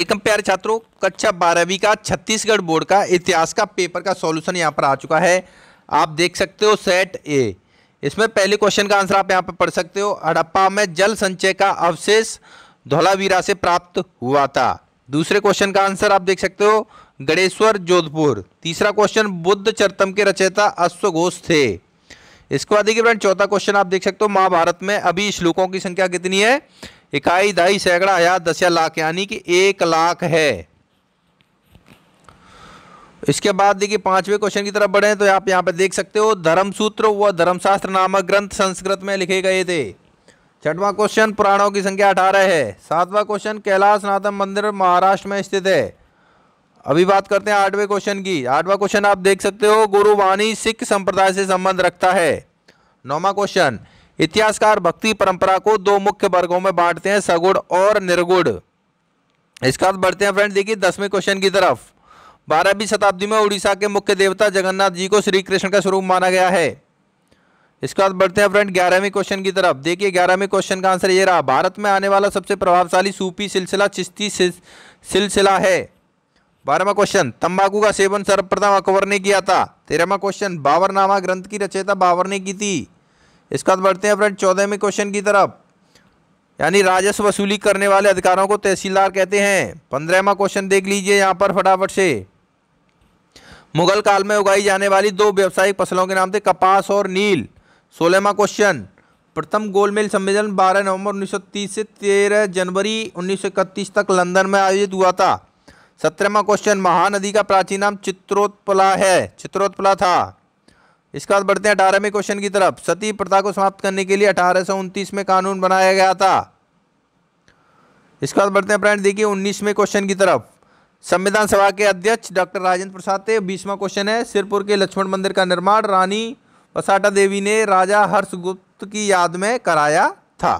एकम प्यारे छात्रों कक्षा बारहवीं का छत्तीसगढ़ बोर्ड का इतिहास का पेपर का सॉल्यूशन यहाँ पर आ चुका है आप देख सकते हो सेट ए इसमें पहले क्वेश्चन का आंसर आप यहाँ पर पढ़ सकते हो हड़प्पा में जल संचय का अवशेष धौलावीरा से प्राप्त हुआ था दूसरे क्वेश्चन का आंसर आप देख सकते हो गणेश्वर जोधपुर तीसरा क्वेश्चन बुद्ध चरतम के रचयता अश्वघोष थे इसके बाद देखिए फ्रेंड चौथा क्वेश्चन आप देख सकते हो महाभारत में अभी श्लोकों की संख्या कितनी है इकाई दहाई सैकड़ा हजार दस लाख यानी कि एक लाख है इसके बाद देखिए पांचवें क्वेश्चन की तरफ बढ़े तो आप यहाँ पर देख सकते हो धर्म सूत्र व धर्मशास्त्र नामक ग्रंथ संस्कृत में लिखे गए थे छठवां क्वेश्चन पुराणों की संख्या अठारह है सातवां क्वेश्चन कैलाश नाथम मंदिर महाराष्ट्र में स्थित है अभी बात करते हैं आठवें क्वेश्चन की आठवा क्वेश्चन आप देख सकते हो गुरुवाणी सिख संप्रदाय से संबंध रखता है नौवा क्वेश्चन इतिहासकार भक्ति परंपरा को दो मुख्य वर्गों में बांटते हैं सगुण और निर्गुण इसके बाद बढ़ते हैं फ्रेंड देखिए दसवें क्वेश्चन की तरफ बारहवीं शताब्दी में उड़ीसा के मुख्य देवता जगन्नाथ जी को श्री कृष्ण का स्वरूप माना गया है इसके बाद बढ़ते हैं फ्रेंड ग्यारहवीं क्वेश्चन की तरफ देखिए ग्यारहवीं क्वेश्चन का आंसर ये रहा भारत में आने वाला सबसे प्रभावशाली सूफी सिलसिला चिश्ती सिलसिला है बारहवा क्वेश्चन तंबाकू का सेवन सर्वप्रथम अकबर ने किया था तेरहवा क्वेश्चन नामा ग्रंथ की रचयिता बाबर ने की थी इसके बाद बढ़ते हैं फ्रेंड चौदहवें क्वेश्चन की तरफ यानी राजस्व वसूली करने वाले अधिकारों को तहसीलदार कहते हैं पंद्रहवा क्वेश्चन देख लीजिए यहाँ पर फटाफट से मुगल काल में उगाई जाने वाली दो व्यावसायिक फसलों के नाम थे कपास और नील सोलहवा क्वेश्चन प्रथम गोलमेल सम्मेलन 12 नवंबर 1930 से 13 जनवरी 1931 तक लंदन में आयोजित हुआ था सत्रहवा क्वेश्चन महानदी का प्राचीन नाम चित्रोत्पला है चित्रोत्पला था इसके बाद बढ़ते हैं अठारहवें क्वेश्चन की तरफ सती प्रथा को समाप्त करने के लिए अठारह में कानून बनाया गया था इसके बाद बढ़ते हैं फ्रेंड देखिए उन्नीसवें क्वेश्चन की तरफ संविधान सभा के अध्यक्ष डॉक्टर राजेंद्र प्रसाद थे बीसवा क्वेश्चन है सिरपुर के लक्ष्मण मंदिर का निर्माण रानी वसाटा देवी ने राजा हर्षगुप्त की याद में कराया था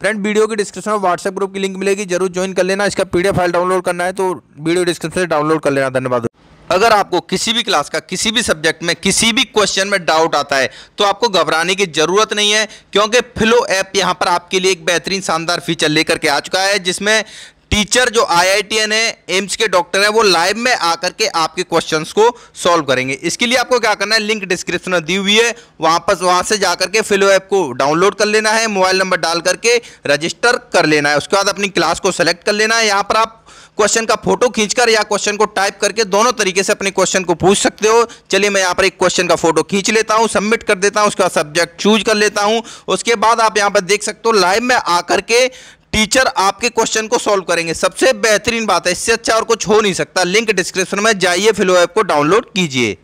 फ्रेंड वीडियो के डिस्क्रिप्शन में व्हाट्सएप ग्रुप की लिंक मिलेगी जरूर ज्वाइन कर लेना इसका पीडीएफ फाइल डाउनलोड करना है तो वीडियो डिस्क्रिप्शन से डाउनलोड कर लेना धन्यवाद अगर आपको किसी भी क्लास का किसी भी सब्जेक्ट में किसी भी क्वेश्चन में डाउट आता है तो आपको घबराने की ज़रूरत नहीं है क्योंकि फिलो ऐप यहाँ पर आपके लिए एक बेहतरीन शानदार फीचर लेकर के आ चुका है जिसमें टीचर जो आईआईटीएन है एम्स के डॉक्टर हैं वो लाइव में आकर के आपके क्वेश्चंस को सॉल्व करेंगे इसके लिए आपको क्या करना है लिंक डिस्क्रिप्शन में दी हुई है वहाँ पर वहाँ से जाकर के फिलो ऐप को डाउनलोड कर लेना है मोबाइल नंबर डाल करके रजिस्टर कर लेना है उसके बाद अपनी क्लास को सेलेक्ट कर लेना है यहाँ पर आप क्वेश्चन का फोटो खींचकर या क्वेश्चन को टाइप करके दोनों तरीके से अपने क्वेश्चन को पूछ सकते हो चलिए मैं यहाँ पर एक क्वेश्चन का फोटो खींच लेता हूँ सबमिट कर देता हूँ उसका सब्जेक्ट चूज कर लेता हूँ उसके बाद आप यहाँ पर देख सकते हो लाइव में आकर के टीचर आपके क्वेश्चन को सॉल्व करेंगे सबसे बेहतरीन बात है इससे अच्छा और कुछ हो नहीं सकता लिंक डिस्क्रिप्शन में जाइए फिलो ऐप को डाउनलोड कीजिए